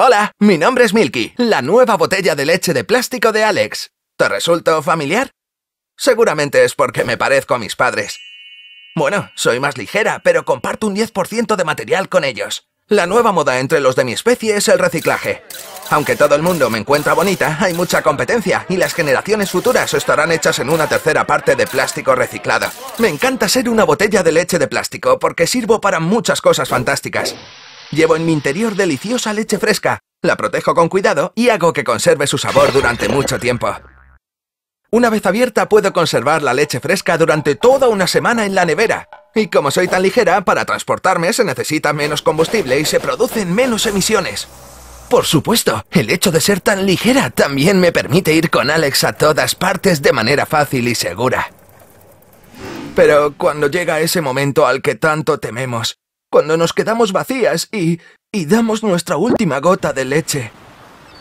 Hola, mi nombre es Milky, la nueva botella de leche de plástico de Alex. ¿Te resulto familiar? Seguramente es porque me parezco a mis padres. Bueno, soy más ligera, pero comparto un 10% de material con ellos. La nueva moda entre los de mi especie es el reciclaje. Aunque todo el mundo me encuentra bonita, hay mucha competencia y las generaciones futuras estarán hechas en una tercera parte de plástico reciclado. Me encanta ser una botella de leche de plástico porque sirvo para muchas cosas fantásticas. Llevo en mi interior deliciosa leche fresca, la protejo con cuidado y hago que conserve su sabor durante mucho tiempo. Una vez abierta puedo conservar la leche fresca durante toda una semana en la nevera. Y como soy tan ligera, para transportarme se necesita menos combustible y se producen menos emisiones. Por supuesto, el hecho de ser tan ligera también me permite ir con Alex a todas partes de manera fácil y segura. Pero cuando llega ese momento al que tanto tememos, cuando nos quedamos vacías y... y damos nuestra última gota de leche.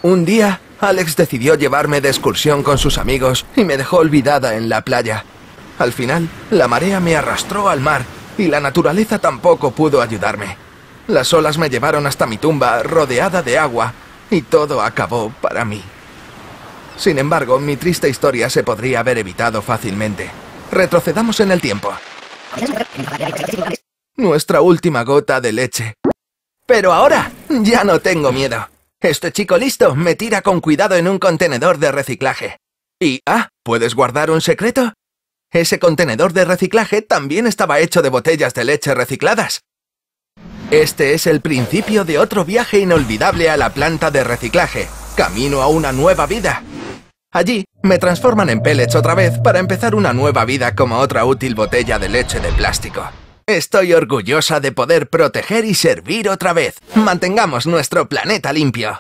Un día, Alex decidió llevarme de excursión con sus amigos y me dejó olvidada en la playa. Al final, la marea me arrastró al mar y la naturaleza tampoco pudo ayudarme. Las olas me llevaron hasta mi tumba rodeada de agua y todo acabó para mí. Sin embargo, mi triste historia se podría haber evitado fácilmente. Retrocedamos en el tiempo nuestra última gota de leche. Pero ahora ya no tengo miedo. Este chico listo me tira con cuidado en un contenedor de reciclaje. Y, ah, ¿puedes guardar un secreto? Ese contenedor de reciclaje también estaba hecho de botellas de leche recicladas. Este es el principio de otro viaje inolvidable a la planta de reciclaje, camino a una nueva vida. Allí me transforman en pellets otra vez para empezar una nueva vida como otra útil botella de leche de plástico. Estoy orgullosa de poder proteger y servir otra vez. Mantengamos nuestro planeta limpio.